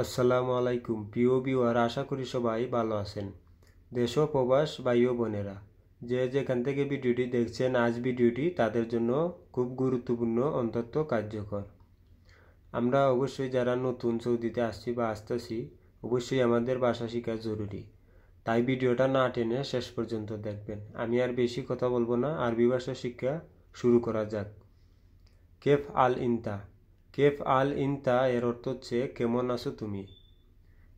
আসসালামু আলাইকুম প্রিয় বিওয়ার আশা করি সবাই ভালো আছেন দেশ প্রবাস ও বোনেরা যে যেখান থেকে ভিডিওটি দেখছেন আজ ভিডিওটি তাদের জন্য খুব গুরুত্বপূর্ণ অন্তত কার্যকর আমরা অবশ্যই যারা নতুন সৌদিতে আসছি বা আসতেছি অবশ্যই আমাদের ভাষা শেখা জরুরি তাই ভিডিওটা না টেনে শেষ পর্যন্ত দেখবেন আমি আর বেশি কথা বলবো না আরবি ভাষা শিক্ষা শুরু করা যাক কেফ আল ইন্তা কেফ আল ইনতা এর অর্থ হচ্ছে কেমন আছো তুমি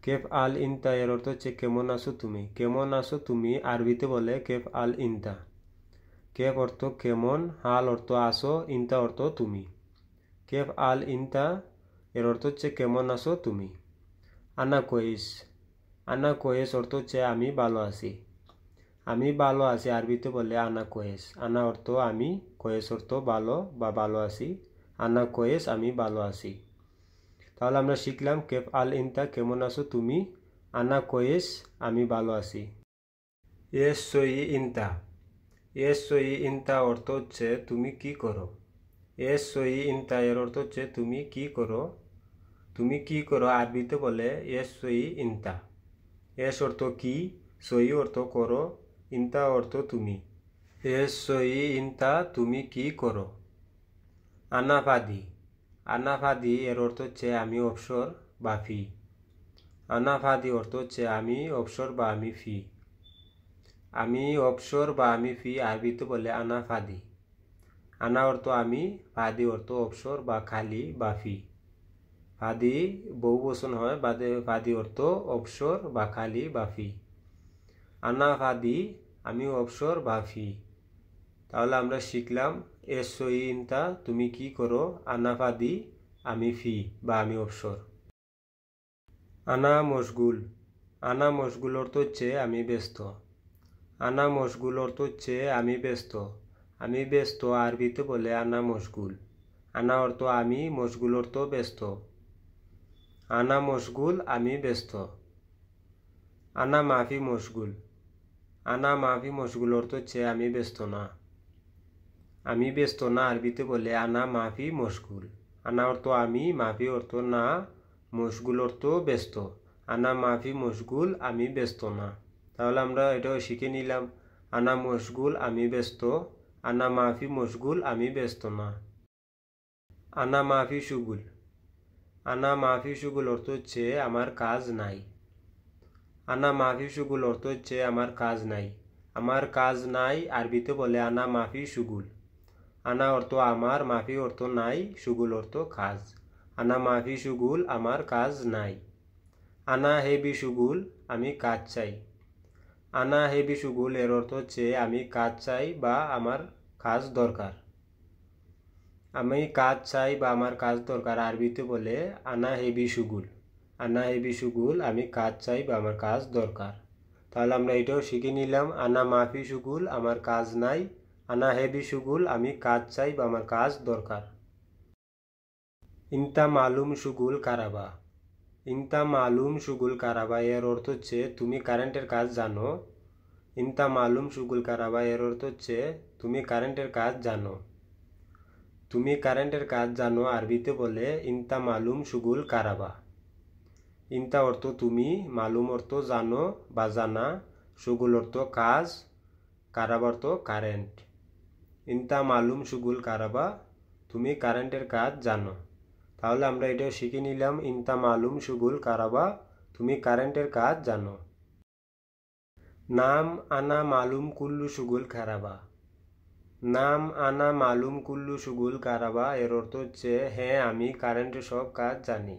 কেফ আল ইনতা এর অর্থ হচ্ছে কেমন আছো তুমি কেমন আছো তুমি আরবিতে বলে কেফ আল ইনতা কেফ অর্থ কেমন হাল অর্থ আসো ইনতা অর্থ তুমি কেফ আল ইনতা এর অর্থ হচ্ছে কেমন আছো তুমি আনা কোয়েস আনা কোয়েস অর্থ হচ্ছে আমি ভালো আছি আমি ভালো আছি আরবিতে বলে আনা কোয়েস আনা অর্থ আমি কোয়েস অর্থ ভালো বা ভালো আছি আনা কয়েস আমি ভালো আছি তাহলে আমরা শিখলাম কেফ আল ইনতা কেমন আছো তুমি আনা কয়েস আমি ভালো আছি এস সই ইনতা এস সই ইনতা অর্থ হচ্ছে তুমি কি করো এস সই ইনতা এর অর্থ হচ্ছে তুমি কি করো তুমি কি করো আরবিতে বলে এস সই ইনতা এস অর্থ কি সই অর্থ করো ইন্তা অর্থ তুমি এস সই ইনতা তুমি কি করো আনাফাদি আনাফাদি এর অর্থ হচ্ছে আমি অবসর বা ফি আনাফাদি অর্থ হচ্ছে আমি অবসর বা আমি ফি আমি অবসর বা আমি ফি আরবিতে বলে আনাফাদি আনা অর্থ আমি ফাদি অর্থ অবসর বা খালি বা ফি ফাদি বহু বচন হয় বাদে ফাদি অর্থ অবসর বা খালি বা ফি আনা ফাদি আমি অবসর বা ফি তাহলে আমরা শিখলাম এসই তুমি কি করো আনাফাদি আমি ফি বা আমি অবসর আনা মশগুল আনা মশগুল অর্থ হচ্ছে আমি ব্যস্ত আনা মশগুল অর্থ হচ্ছে আমি ব্যস্ত আমি ব্যস্ত আরবিতে বলে আনা মশগুল আনা অর্থ আমি মশগুল অর্থ ব্যস্ত আনা মশগুল আমি ব্যস্ত আনা মাফি মশগুল আনা মাফি মশগুল অর্থ হচ্ছে আমি ব্যস্ত না আমি ব্যস্ত না আরবিতে বলে আনা মাফি মশগুল আনা অর্থ আমি মাফি অর্থ না মশগুল অর্থ ব্যস্ত আনা মাফি মশগুল আমি ব্যস্ত না তাহলে আমরা এটাও শিখে নিলাম আনা মশগুল আমি ব্যস্ত আনা মাফি মশগুল আমি ব্যস্ত না আনা মাফি সুগুল আনা মাফি সুগুল অর্থ হচ্ছে আমার কাজ নাই আনা মাফি সুগুল অর্থ হচ্ছে আমার কাজ নাই আমার কাজ নাই আরবিতে বলে আনা মাফি সুগুল আনা অর্থ আমার মাফি অর্থ নাই সুগুল অর্থ কাজ আনা মাফি সুগুল আমার কাজ নাই আনা হেবি সুগুল আমি কাজ চাই আনা হেবি সুগুল এর অর্থ হচ্ছে আমি কাজ চাই বা আমার কাজ দরকার আমি কাজ চাই বা আমার কাজ দরকার আরবিতে বলে আনা হেবি সুগুল আনা হেবি সুগুল আমি কাজ চাই বা আমার কাজ দরকার তাহলে আমরা এটাও শিখে নিলাম আনা মাফি সুগুল আমার কাজ নাই আনা হেবি সুগুল আমি কাজ চাই বা আমার কাজ দরকার ইনতা মালুম সুগুল কারাবা ইনতা মালুম সুগুল কারাবা এর অর্থ হচ্ছে তুমি কারেন্টের কাজ জানো ইনতা মালুম সুগুল কারাবা এর অর্থ হচ্ছে তুমি কারেন্টের কাজ জানো তুমি কারেন্টের কাজ জানো আরবিতে বলে ইনতা মালুম সুগুল কারাবা ইনতা অর্থ তুমি মালুম অর্থ জানো বা জানা সুগুল অর্থ কাজ কারাবার্থ কারেন্ট ইনতা মালুম সুগুল কারাবা তুমি কারেন্টের কাজ জানো তাহলে আমরা এটাও শিখে নিলাম ইনতা মালুম সুগুল কারাবা তুমি কারেন্টের কাজ জানো নাম আনা মালুম কুল্লু সুগুল খারাবা নাম আনা মালুম কুল্লু সুগুল কারাবা এর অর্থ হচ্ছে হ্যাঁ আমি কারেন্টের সব কাজ জানি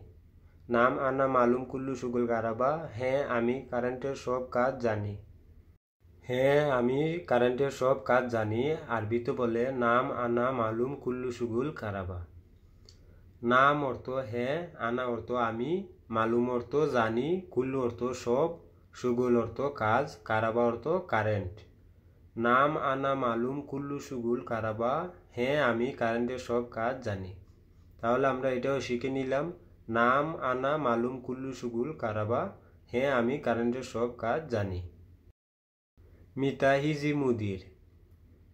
নাম আনা মালুম কুল্লু সুগুল কারাবা হ্যাঁ আমি কারেন্টের সব কাজ জানি হ্যাঁ আমি কারেন্টের সব কাজ জানি আরবিতে বলে নাম আনা মালুম কুল্লু সুগুল কারাবা নাম অর্থ হ্যাঁ আনা অর্থ আমি মালুম অর্থ জানি কুল্লু অর্থ সব সুগুল অর্থ কাজ কারাবা অর্থ কারেন্ট নাম আনা মালুম কুল্লু সুগুল কারাবা হ্যাঁ আমি কারেন্টের সব কাজ জানি তাহলে আমরা এটাও শিখে নিলাম নাম আনা মালুম কুল্লু সুগুল কারাবা হ্যাঁ আমি কারেন্টের সব কাজ জানি মিতা হিজি মুদির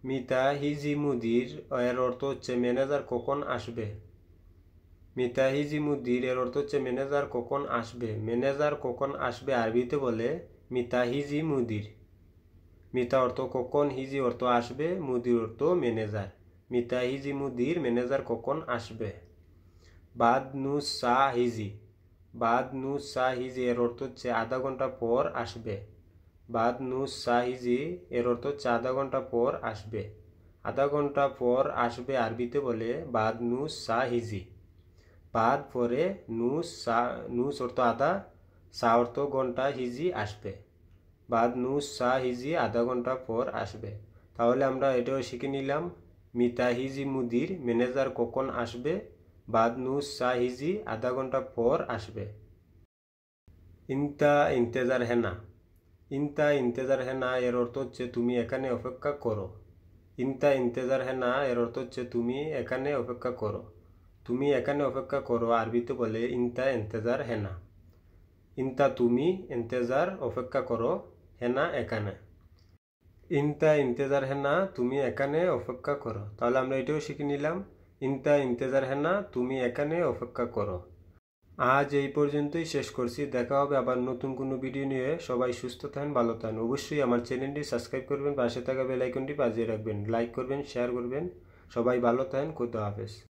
মিতা হিজি মুদির এর অর্থ হচ্ছে ম্যানেজার কখন আসবে মিতা হিজি মুদির এর অর্থ হচ্ছে ম্যানেজার কখন আসবে ম্যানেজার কখন আসবে আরবিতে বলে মিতা হিজি মুদির মিতা অর্থ কখন হিজি অর্থ আসবে মুদির অর্থ ম্যানেজার মিতা হিজি মুদির ম্যানেজার কখন আসবে বাদ নু সা হিজি বাদ নু সা হিজি এর অর্থ হচ্ছে আধা ঘন্টা পর আসবে বাদ নু সাহিজি এর অর্থ হচ্ছে আধা ঘন্টা পর আসবে আধা ঘন্টা পর আসবে আরবিতে বলে বাদ নু সাহিজি বাদ পরে নু সা নুস অর্থ আধা সা অর্থ ঘন্টা হিজি আসবে বাদ নু সা হিজি আধা ঘন্টা পর আসবে তাহলে আমরা এটাও শিখে নিলাম মিতা হিজি মুদির ম্যানেজার কখন আসবে বাদ নু সা হিজি আধা ঘন্টা পর আসবে ইন্তা ইন্তেজার হেনা ইনতা ইন্তেজার হে না এর অর্থ হচ্ছে তুমি এখানে অপেক্ষা করো ইনতা ইন্তেজার হে না এর অর্থ হচ্ছে তুমি এখানে অপেক্ষা করো তুমি এখানে অপেক্ষা করো আরবিতে বলে ইনতা ইন্তেজার হে না ইনতা তুমি ইন্তেজার অপেক্ষা করো হেনা এখানে ইনতা ইন্তেজার হেনা তুমি এখানে অপেক্ষা করো তাহলে আমরা এটাও শিখে নিলাম ইনতা ইন্তেজার হেনা তুমি এখানে অপেক্ষা করো আজ এই পর্যন্তই শেষ করছি দেখা হবে আবার নতুন কোনো ভিডিও নিয়ে সবাই সুস্থ থান ভালো থান অবশ্যই আমার চ্যানেলটি সাবস্ক্রাইব করবেন পাশে থাকা বেলাইকনটি বাজিয়ে রাখবেন লাইক করবেন শেয়ার করবেন সবাই ভালো থাকেন খুদা হাফেজ